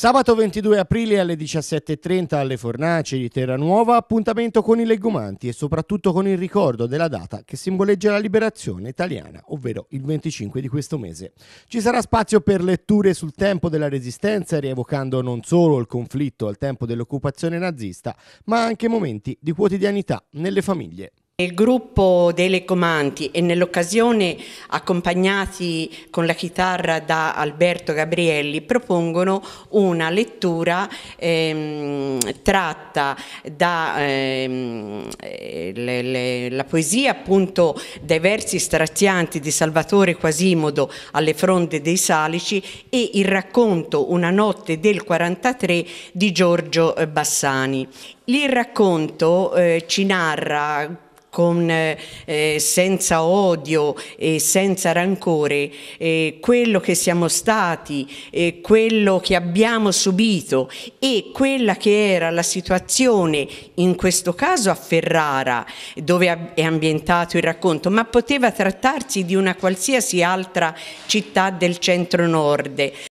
Sabato 22 aprile alle 17.30 alle Fornaci di Terranuova, appuntamento con i legumanti e soprattutto con il ricordo della data che simboleggia la liberazione italiana, ovvero il 25 di questo mese. Ci sarà spazio per letture sul tempo della resistenza, rievocando non solo il conflitto al tempo dell'occupazione nazista, ma anche momenti di quotidianità nelle famiglie. Nel gruppo delle comanti e nell'occasione accompagnati con la chitarra da Alberto Gabrielli propongono una lettura ehm, tratta dalla ehm, eh, poesia appunto dai versi strazianti di Salvatore Quasimodo alle fronde dei Salici e il racconto Una notte del 43 di Giorgio eh, Bassani. Il racconto eh, ci narra con, eh, senza odio e senza rancore eh, quello che siamo stati, eh, quello che abbiamo subito e quella che era la situazione in questo caso a Ferrara dove è ambientato il racconto, ma poteva trattarsi di una qualsiasi altra città del centro nord